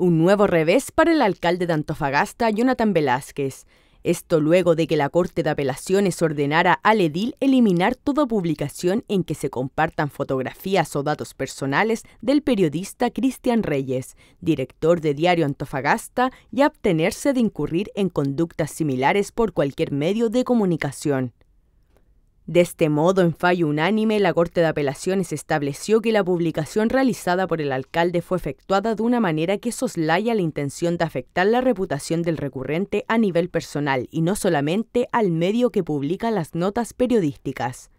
Un nuevo revés para el alcalde de Antofagasta, Jonathan Velázquez. Esto luego de que la Corte de Apelaciones ordenara al edil eliminar toda publicación en que se compartan fotografías o datos personales del periodista Cristian Reyes, director de Diario Antofagasta, y abstenerse de incurrir en conductas similares por cualquier medio de comunicación. De este modo, en fallo unánime, la Corte de Apelaciones estableció que la publicación realizada por el alcalde fue efectuada de una manera que soslaya la intención de afectar la reputación del recurrente a nivel personal y no solamente al medio que publica las notas periodísticas.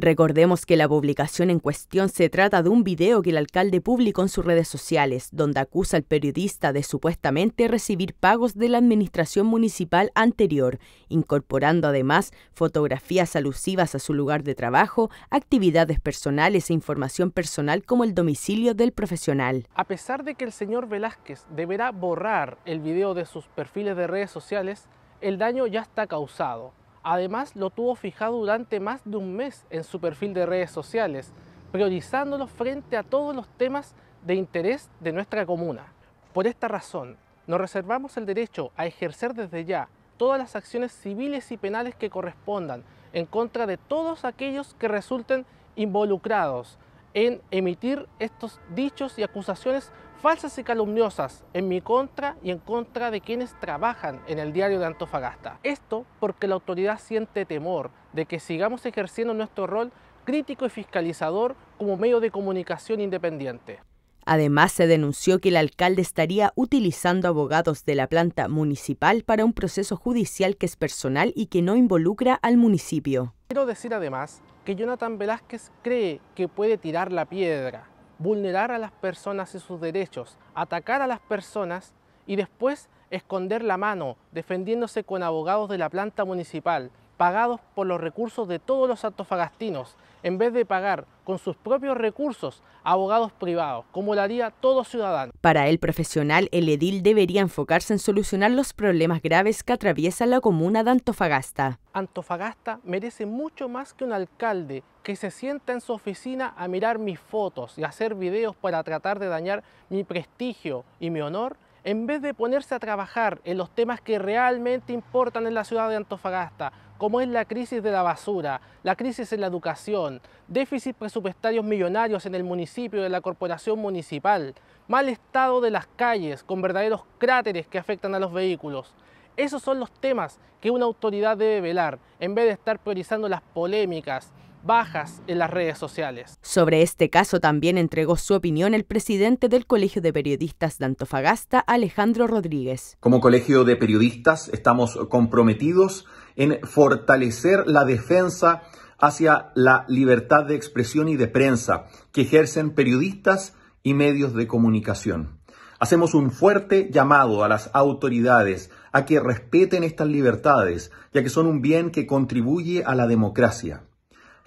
Recordemos que la publicación en cuestión se trata de un video que el alcalde publicó en sus redes sociales, donde acusa al periodista de supuestamente recibir pagos de la administración municipal anterior, incorporando además fotografías alusivas a su lugar de trabajo, actividades personales e información personal como el domicilio del profesional. A pesar de que el señor Velázquez deberá borrar el video de sus perfiles de redes sociales, el daño ya está causado. Además, lo tuvo fijado durante más de un mes en su perfil de redes sociales, priorizándolo frente a todos los temas de interés de nuestra comuna. Por esta razón, nos reservamos el derecho a ejercer desde ya todas las acciones civiles y penales que correspondan en contra de todos aquellos que resulten involucrados en emitir estos dichos y acusaciones falsas y calumniosas en mi contra y en contra de quienes trabajan en el diario de Antofagasta. Esto porque la autoridad siente temor de que sigamos ejerciendo nuestro rol crítico y fiscalizador como medio de comunicación independiente. Además, se denunció que el alcalde estaría utilizando abogados de la planta municipal para un proceso judicial que es personal y que no involucra al municipio. Quiero decir además que Jonathan Velázquez cree que puede tirar la piedra, vulnerar a las personas y sus derechos, atacar a las personas y después esconder la mano defendiéndose con abogados de la planta municipal, pagados por los recursos de todos los antofagastinos, en vez de pagar con sus propios recursos abogados privados, como lo haría todo ciudadano. Para el profesional, el edil debería enfocarse en solucionar los problemas graves que atraviesa la comuna de Antofagasta. Antofagasta merece mucho más que un alcalde que se sienta en su oficina a mirar mis fotos y hacer videos para tratar de dañar mi prestigio y mi honor en vez de ponerse a trabajar en los temas que realmente importan en la ciudad de Antofagasta, como es la crisis de la basura, la crisis en la educación, déficit presupuestarios millonarios en el municipio de la corporación municipal, mal estado de las calles con verdaderos cráteres que afectan a los vehículos. Esos son los temas que una autoridad debe velar, en vez de estar priorizando las polémicas, bajas en las redes sociales. Sobre este caso también entregó su opinión el presidente del Colegio de Periodistas de Antofagasta, Alejandro Rodríguez. Como Colegio de Periodistas estamos comprometidos en fortalecer la defensa hacia la libertad de expresión y de prensa que ejercen periodistas y medios de comunicación. Hacemos un fuerte llamado a las autoridades a que respeten estas libertades, ya que son un bien que contribuye a la democracia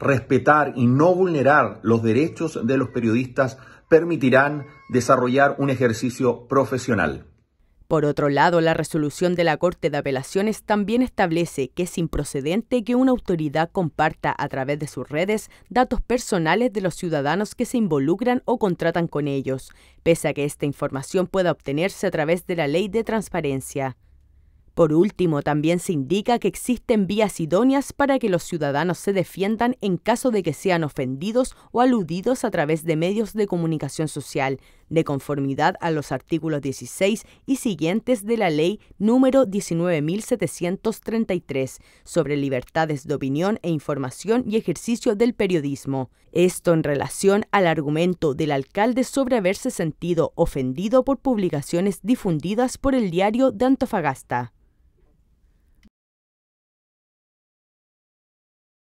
respetar y no vulnerar los derechos de los periodistas permitirán desarrollar un ejercicio profesional. Por otro lado, la resolución de la Corte de Apelaciones también establece que es improcedente que una autoridad comparta a través de sus redes datos personales de los ciudadanos que se involucran o contratan con ellos, pese a que esta información pueda obtenerse a través de la Ley de Transparencia. Por último, también se indica que existen vías idóneas para que los ciudadanos se defiendan en caso de que sean ofendidos o aludidos a través de medios de comunicación social, de conformidad a los artículos 16 y siguientes de la Ley número 19.733 sobre libertades de opinión e información y ejercicio del periodismo. Esto en relación al argumento del alcalde sobre haberse sentido ofendido por publicaciones difundidas por el diario de Antofagasta.